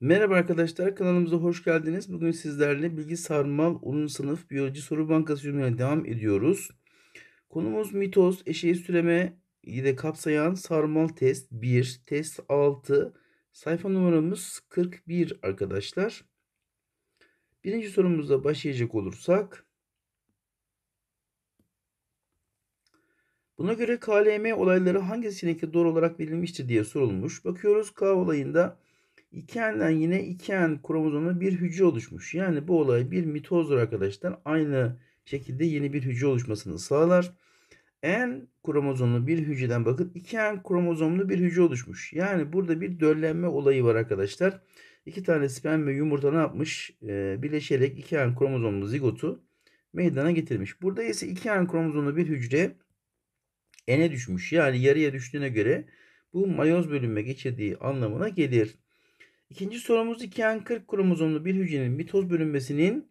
Merhaba arkadaşlar kanalımıza hoş geldiniz. Bugün sizlerle Bilgi Sarmal 10. sınıf Biyoloji Soru Bankası yönüne devam ediyoruz. Konumuz mitoz, eşeği süreme ile kapsayan sarmal test 1, test 6, sayfa numaramız 41 arkadaşlar. Birinci sorumuzla başlayacak olursak. Buna göre KLM olayları hangi seçenekte doğru olarak verilmiştir diye sorulmuş. Bakıyoruz K olayında 2n'den yine iki en kromozomlu bir hücre oluşmuş. Yani bu olay bir mitozdur arkadaşlar. Aynı şekilde yeni bir hücre oluşmasını sağlar. En kromozomlu bir hücreden bakın iki en kromozomlu bir hücre oluşmuş. Yani burada bir döllenme olayı var arkadaşlar. İki tane sperm ve yumurta ne yapmış? Ee, birleşerek iki en kromozomlu zigotu meydana getirmiş. Burada ise iki en kromozomlu bir hücre N'e düşmüş. Yani yarıya düştüğüne göre bu mayoz bölünme geçirdiği anlamına gelir. İkinci sorumuz 2N40 kromozomlu bir hücrenin mitoz bölünmesinin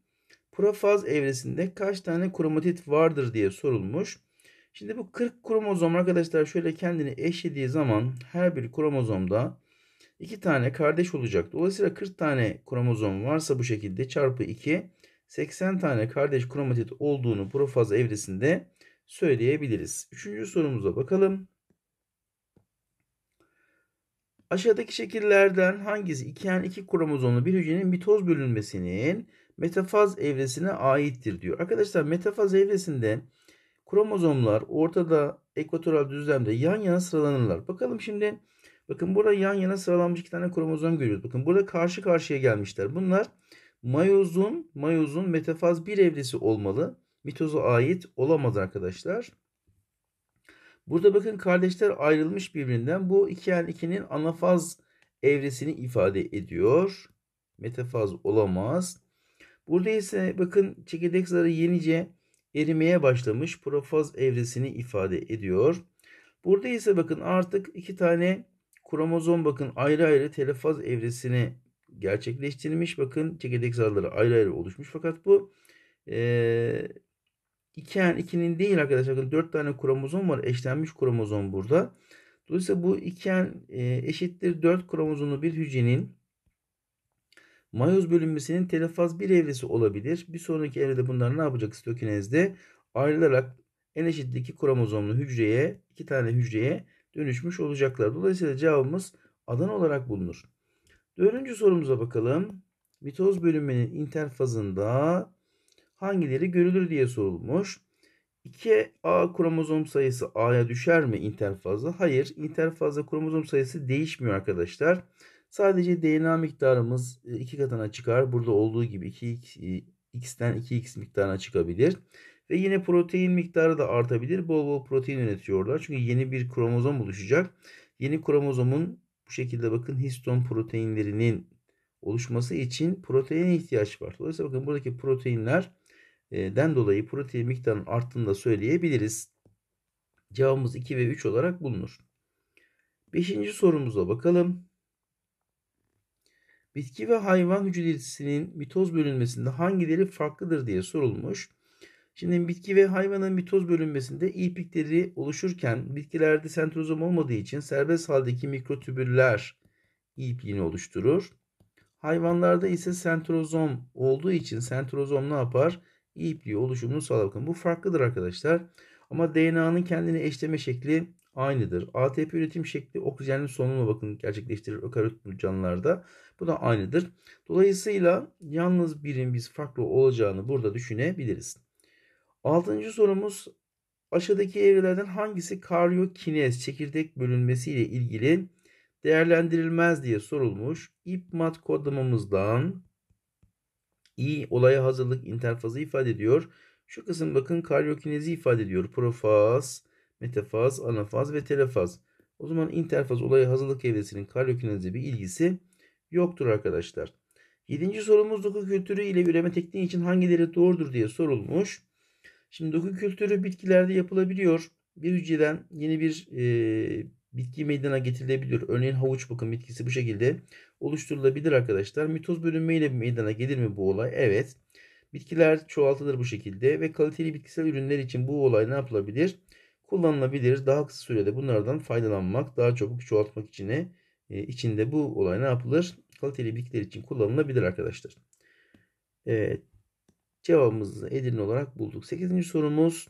profaz evresinde kaç tane kromatit vardır diye sorulmuş. Şimdi bu 40 kromozom arkadaşlar şöyle kendini eşlediği zaman her bir kromozomda 2 tane kardeş olacak. Dolayısıyla 40 tane kromozom varsa bu şekilde çarpı 2 80 tane kardeş kromatit olduğunu profaz evresinde söyleyebiliriz. Üçüncü sorumuza bakalım. Aşağıdaki şekillerden hangisi iki 2'en iki kromozomlu bir hücrenin mitoz bölünmesinin metafaz evresine aittir diyor. Arkadaşlar metafaz evresinde kromozomlar ortada ekvatoral düzlemde yan yana sıralanırlar. Bakalım şimdi bakın burada yan yana sıralanmış iki tane kromozom görüyoruz. Bakın burada karşı karşıya gelmişler. Bunlar mayozun mayozun metafaz bir evresi olmalı. Mitoza ait olamaz arkadaşlar. Burada bakın kardeşler ayrılmış birbirinden. Bu 2n 2'nin anafaz evresini ifade ediyor. Metafaz olamaz. Burada ise bakın çekirdek zarı yenice erimeye başlamış profaz evresini ifade ediyor. Burada ise bakın artık iki tane kromozom bakın ayrı ayrı telefaz evresini gerçekleştirmiş. Bakın çekirdek zarları ayrı ayrı oluşmuş fakat bu ee, 2 yani 2'nin değil arkadaşlar. Bakın 4 tane kromozom var. Eşlenmiş kromozom burada. Dolayısıyla bu 2 yani e, eşittir 4 kromozomlu bir hücrenin mayoz bölünmesinin telefaz bir evresi olabilir. Bir sonraki evrede bunlar ne yapacak stokinezde? Ayrılarak en eşitli iki kromozomlu hücreye, iki tane hücreye dönüşmüş olacaklar. Dolayısıyla cevabımız adan olarak bulunur. Dördüncü sorumuza bakalım. Mitoz bölünmenin interfazında hangileri görülür diye sorulmuş. 2A kromozom sayısı A'ya düşer mi interfazda? Hayır. Interfazda kromozom sayısı değişmiyor arkadaşlar. Sadece DNA miktarımız 2 e, katına çıkar. Burada olduğu gibi 2x'ten e, 2x miktarına çıkabilir. Ve yine protein miktarı da artabilir. Bol bol protein üretiyorlar. Çünkü yeni bir kromozom oluşacak. Yeni kromozomun bu şekilde bakın histon proteinlerinin oluşması için proteine ihtiyaç var. Dolayısıyla bakın buradaki proteinler den dolayı protein miktarının arttığını da söyleyebiliriz. Cevabımız 2 ve 3 olarak bulunur. Beşinci sorumuza bakalım. Bitki ve hayvan hücresinin mitoz bölünmesinde hangileri farklıdır diye sorulmuş. Şimdi bitki ve hayvanın mitoz bölünmesinde ipikleri oluşurken bitkilerde sentrozom olmadığı için serbest haldeki mikrotübüller ipliğini oluşturur. Hayvanlarda ise sentrozom olduğu için sentrozom ne yapar? ipliği oluşumunu sağlar. Bakın bu farklıdır arkadaşlar. Ama DNA'nın kendini eşleme şekli aynıdır. ATP üretim şekli oksijenin sonunu bakın gerçekleştirir ökaryotlu canlılarda. Bu da aynıdır. Dolayısıyla yalnız birin biz farklı olacağını burada düşünebiliriz. Altıncı sorumuz aşağıdaki evrelerden hangisi karyokinez çekirdek bölünmesi ile ilgili değerlendirilmez diye sorulmuş. İpmat kodlamamızdan i olaya hazırlık interfazı ifade ediyor. Şu kısım bakın karyokinezi ifade ediyor. Profaz, metafaz, anafaz ve telefaz. O zaman interfaz olaya hazırlık evresinin karyokineze bir ilgisi yoktur arkadaşlar. Yedinci sorumuz doku kültürü ile üreme tekniği için hangileri doğrudur diye sorulmuş. Şimdi doku kültürü bitkilerde yapılabiliyor. Bir hücreden yeni bir e, bitki meydana getirilebilir. Örneğin havuç bakın bitkisi bu şekilde oluşturulabilir arkadaşlar. Mitoz bölünmeyle meydana gelir mi bu olay? Evet. Bitkiler çoğaltılır bu şekilde ve kaliteli bitkisel ürünler için bu olay ne yapılabilir? Kullanılabilir. Daha kısa sürede bunlardan faydalanmak, daha çabuk çoğaltmak için e, içinde bu olay ne yapılır? Kaliteli bitkiler için kullanılabilir arkadaşlar. Evet. Cevabımızı Edirne olarak bulduk. 8. sorumuz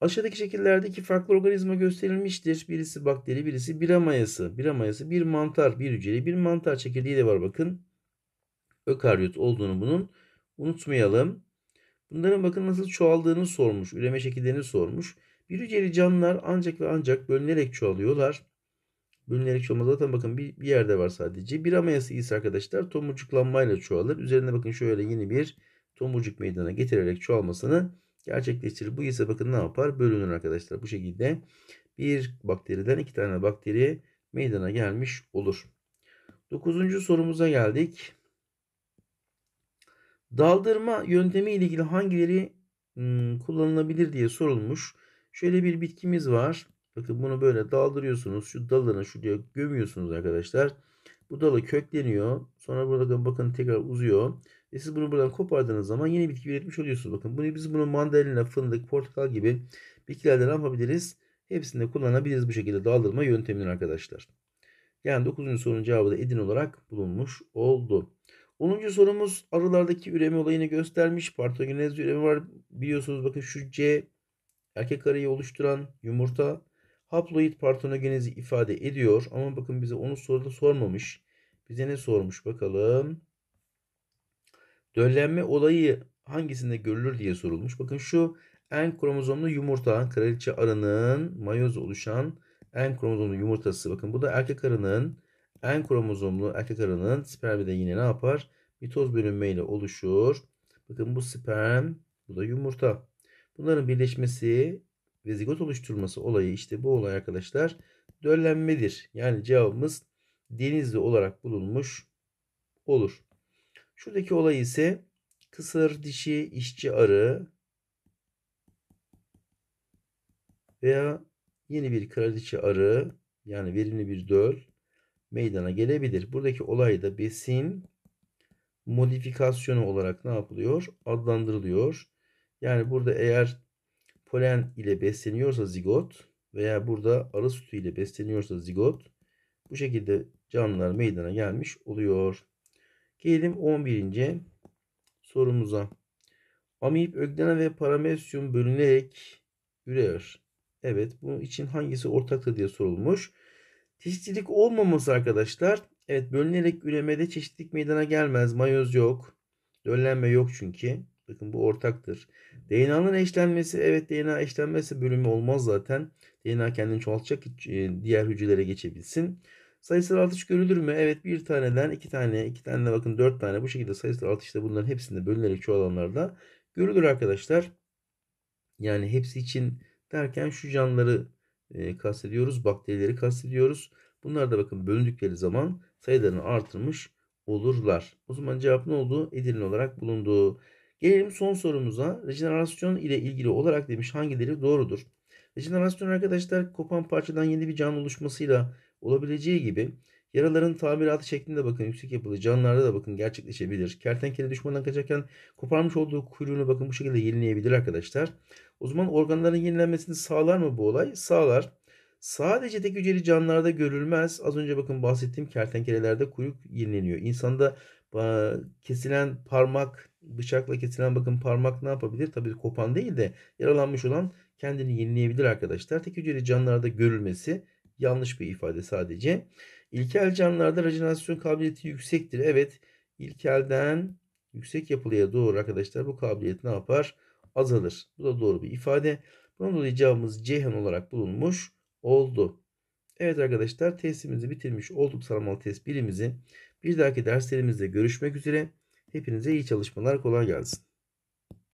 Aşağıdaki şekillerde iki farklı organizma gösterilmiştir. Birisi bakteri, birisi bira mayası. Bira mayası bir mantar, bir hücreli bir mantar çekirdeği de var bakın. Ökaryot olduğunu bunun unutmayalım. Bunların bakın nasıl çoğaldığını sormuş, üreme şekillerini sormuş. Bir hücreli canlılar ancak ve ancak bölünerek çoğalıyorlar. Bölünerek çoğalma zaten bakın bir, bir yerde var sadece. Bira mayası ise arkadaşlar tomurcuklanmayla çoğalır. Üzerinde bakın şöyle yeni bir tomurcuk meydana getirerek çoğalmasını gerçekleştirir. Bu ise bakın ne yapar? Bölünür arkadaşlar. Bu şekilde bir bakteriden iki tane bakteri meydana gelmiş olur. Dokuzuncu sorumuza geldik. Daldırma yöntemi ile ilgili hangileri hmm, kullanılabilir diye sorulmuş. Şöyle bir bitkimiz var. Bakın bunu böyle daldırıyorsunuz. Şu dalını şuraya gömüyorsunuz arkadaşlar. Bu dalı kökleniyor. Sonra burada bakın tekrar uzuyor. E siz bunu buradan kopardığınız zaman yeni bitki üretmiş oluyorsunuz. Bakın bunu biz bunu mandalina, fındık, portakal gibi bitkilerden yapabiliriz. Hepsinde kullanabiliriz bu şekilde dağılırma yöntemini arkadaşlar. Yani 9. sorunun cevabı da Edin olarak bulunmuş oldu. 10. sorumuz arılardaki üreme olayını göstermiş. Partogenez üreme var. Biliyorsunuz bakın şu C erkek arıyı oluşturan yumurta haploid partogenezi ifade ediyor. Ama bakın bize onu soruda sormamış. Bize ne sormuş bakalım. Döllenme olayı hangisinde görülür diye sorulmuş. Bakın şu en kromozomlu yumurta, kraliçe arının mayoz oluşan en kromozomlu yumurtası. Bakın bu da erkek arının en kromozomlu erkek arının spermide yine ne yapar? Mitoz bölünmeyle oluşur. Bakın bu sperm, bu da yumurta. Bunların birleşmesi ve zigot oluşturması olayı işte bu olay arkadaşlar döllenmedir. Yani cevabımız denizli olarak bulunmuş olur. Şuradaki olay ise kısır dişi işçi arı veya yeni bir kraliçe arı yani verimli bir döl meydana gelebilir. Buradaki olay da besin modifikasyonu olarak ne yapılıyor? Adlandırılıyor. Yani burada eğer polen ile besleniyorsa zigot veya burada arı sütü ile besleniyorsa zigot bu şekilde canlılar meydana gelmiş oluyor. Gelelim 11. sorumuza. Amip öglena ve paramesyum bölünerek ürer. Evet bunun için hangisi ortaktır diye sorulmuş. Çeşitlilik olmaması arkadaşlar. Evet bölünerek üremede çeşitlilik meydana gelmez. Mayoz yok. Döllenme yok çünkü. Bakın bu ortaktır. DNA'nın eşlenmesi evet DNA eşlenmezse bölümü olmaz zaten. DNA kendini çoğaltacak e, diğer hücrelere geçebilsin. Sayısal artış görülür mü? Evet bir taneden iki tane, iki tane bakın dört tane bu şekilde sayısal artışta bunların hepsinde bölünerek çoğalanlarda görülür arkadaşlar. Yani hepsi için derken şu canlıları e, kastediyoruz, bakterileri kastediyoruz. Bunlar da bakın bölündükleri zaman sayılarını artırmış olurlar. O zaman cevap ne oldu? Edirne olarak bulunduğu Gelelim son sorumuza. Rejenerasyon ile ilgili olarak demiş hangileri doğrudur? Rejenerasyon arkadaşlar kopan parçadan yeni bir canlı oluşmasıyla Olabileceği gibi yaraların tamiratı şeklinde bakın yüksek yapılı canlılarda da bakın gerçekleşebilir. Kertenkele düşmandan kaçarken koparmış olduğu kuyruğunu bakın bu şekilde yenileyebilir arkadaşlar. O zaman organların yenilenmesini sağlar mı bu olay? Sağlar. Sadece tek hücreli canlılarda görülmez. Az önce bakın bahsettiğim kertenkelelerde kuyruk yenileniyor. İnsanda kesilen parmak, bıçakla kesilen bakın parmak ne yapabilir? Tabii kopan değil de yaralanmış olan kendini yenileyebilir arkadaşlar. Tek hücreli canlılarda görülmesi yanlış bir ifade sadece. İlkel canlılarda rejenerasyon kabiliyeti yüksektir. Evet ilkelden yüksek yapılıya doğru arkadaşlar bu kabiliyet ne yapar? Azalır. Bu da doğru bir ifade. Bunun dolayı cevabımız Ceyhan olarak bulunmuş oldu. Evet arkadaşlar testimizi bitirmiş olduk sarmal test birimizi. Bir dahaki derslerimizde görüşmek üzere. Hepinize iyi çalışmalar kolay gelsin.